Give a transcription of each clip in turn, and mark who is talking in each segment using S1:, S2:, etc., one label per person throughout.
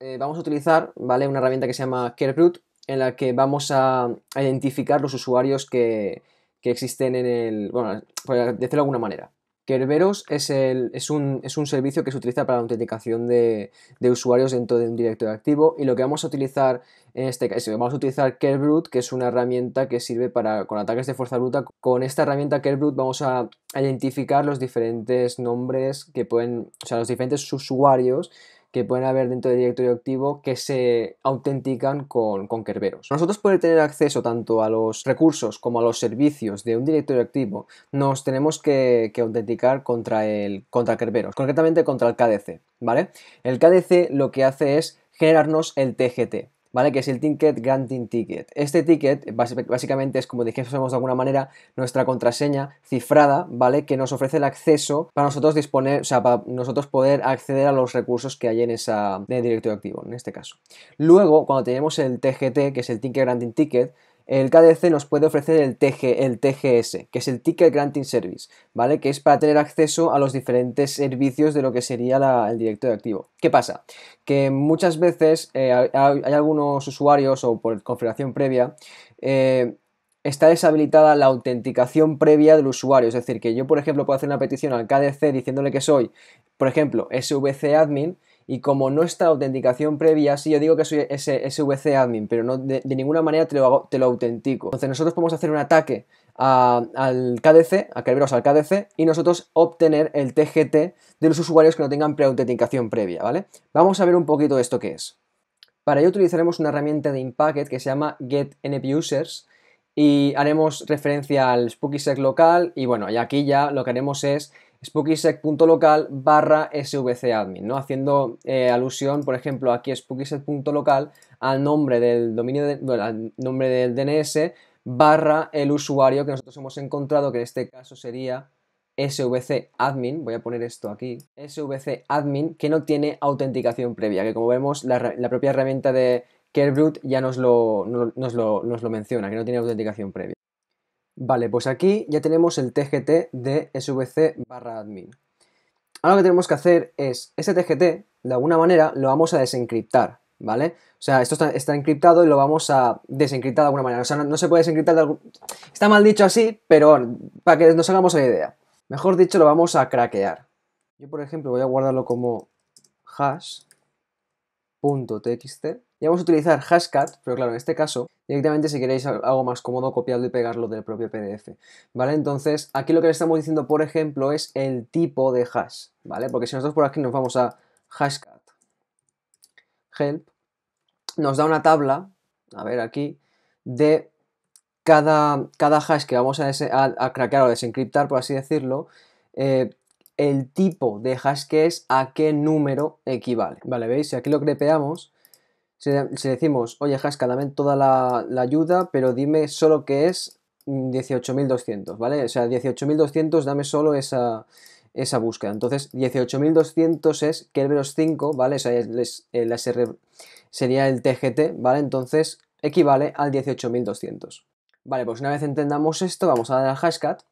S1: Eh, vamos a utilizar ¿vale? una herramienta que se llama Kerbrut en la que vamos a, identificar los usuarios que, que, existen en el. Bueno, por decirlo de alguna manera. Kerberos es, es, un, servicio que se utiliza para la autenticación de, de, usuarios dentro de un directorio activo y lo que vamos a utilizar en este caso, vamos a utilizar Kerbrut, que es una herramienta que sirve para con ataques de fuerza bruta. Con esta herramienta Kerbrut vamos a identificar los diferentes nombres que pueden, o sea, los diferentes usuarios que pueden haber dentro del directorio activo que se autentican con, con Kerberos. Nosotros poder tener acceso tanto a los recursos como a los servicios de un directorio activo, nos tenemos que, que autenticar contra el contra Kerberos, concretamente contra el KDC, ¿vale? El KDC lo que hace es generarnos el TGT, ¿vale? Que es el Tinket Granting Ticket. Este ticket básicamente es, como dijésemos de alguna manera, nuestra contraseña cifrada, ¿vale? Que nos ofrece el acceso para nosotros disponer, o sea, para nosotros poder acceder a los recursos que hay en esa en directorio activo, en este caso. Luego, cuando tenemos el TGT, que es el Ticket Granting Ticket, el KDC nos puede ofrecer el, el TGS, que es el Ticket Granting Service, ¿vale? Que es para tener acceso a los diferentes servicios de lo que sería la, el directorio activo. ¿Qué pasa? Que muchas veces eh, hay, algunos usuarios o por configuración previa eh, está deshabilitada la autenticación previa del usuario. Es decir, que yo, por ejemplo, puedo hacer una petición al KDC diciéndole que soy, por ejemplo, SVC admin y como no está autenticación previa, sí, yo digo que soy SVC admin, pero no, de, ninguna manera te lo, autentico. Entonces nosotros podemos hacer un ataque al KDC, a quereros al KDC, y nosotros obtener el TGT de los usuarios que no tengan preautenticación previa, ¿vale? Vamos a ver un poquito esto que es. Para ello utilizaremos una herramienta de Impacket que se llama GetNPUsers y haremos referencia al SpookySec local y bueno, aquí ya lo que haremos es SpookySec.local barra svcadmin, ¿no? haciendo eh, alusión, por ejemplo, aquí spookyset.local al nombre del dominio al nombre del DNS barra el usuario que nosotros hemos encontrado, que en este caso sería svcadmin, voy a poner esto aquí, svcadmin, que no tiene autenticación previa, que como vemos la, propia herramienta de Kerbrut ya nos nos lo menciona, que no tiene autenticación previa. Vale, pues aquí ya tenemos el TGT de svc barra admin. Ahora lo que tenemos que hacer es, ese TGT, de alguna manera, lo vamos a desencriptar, ¿vale? O sea, esto está, encriptado y lo vamos a desencriptar de alguna manera. O sea, no, se puede desencriptar de algún... Está mal dicho así, pero para que nos hagamos la idea. Mejor dicho, lo vamos a craquear. Yo, por ejemplo, voy a guardarlo como hash .txt y vamos a utilizar hashcat, pero claro, en este caso, directamente si queréis algo más cómodo, copiarlo y pegarlo del propio PDF, ¿vale? Entonces, aquí lo que le estamos diciendo, por ejemplo, es el tipo de hash, ¿vale? Porque si nosotros por aquí nos vamos a hashcat help, nos da una tabla, a ver aquí, de cada, cada hash que vamos a, crackar a o desencriptar, por así decirlo, eh, el tipo de hash que es a qué número equivale. Vale, ¿veis? Si aquí lo crepeamos, si, decimos, oye hashcat, dame toda la, ayuda, pero dime solo que es 18.200, mm, ¿vale? O sea, 18.200, dame solo esa, esa búsqueda. Entonces, 18.200 es Kerberos 5, ¿vale? O sea, el sería el TGT, ¿vale? Entonces, equivale al 18.200. Vale, pues una vez entendamos esto, vamos a dar al hashcat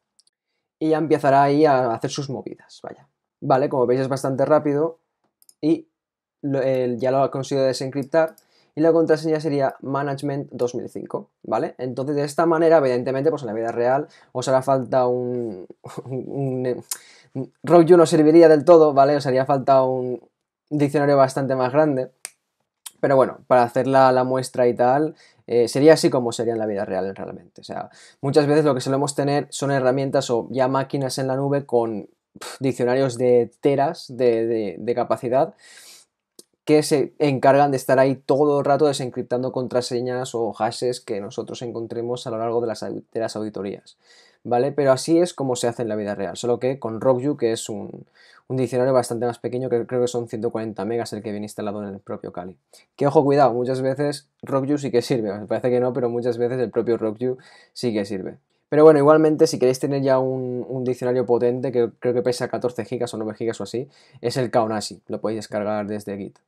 S1: y ya empezará ahí a hacer sus movidas, vaya. Vale, como veis es bastante rápido y ya lo ha conseguido desencriptar y la contraseña sería management 2005, ¿vale? Entonces de esta manera, evidentemente, pues en la vida real os hará falta un... un, un, eh, no serviría del todo, ¿vale? Os haría falta un diccionario bastante más grande pero bueno, para hacer la, muestra y tal, eh, sería así como sería en la vida real realmente. O sea, muchas veces lo que solemos tener son herramientas o ya máquinas en la nube con diccionarios de teras de, capacidad que se encargan de estar ahí todo el rato desencriptando contraseñas o hashes que nosotros encontremos a lo largo de las, de las auditorías. ¿vale? Pero así es como se hace en la vida real, solo que con RockView, que es un, diccionario bastante más pequeño, que creo que son 140 megas el que viene instalado en el propio Kali. Que ojo, cuidado, muchas veces RockView sí que sirve, parece que no, pero muchas veces el propio RockView sí que sirve. Pero bueno, igualmente, si queréis tener ya un, un, diccionario potente, que creo que pesa 14 gigas o 9 gigas o así, es el Kaonashi. Lo podéis descargar desde Git.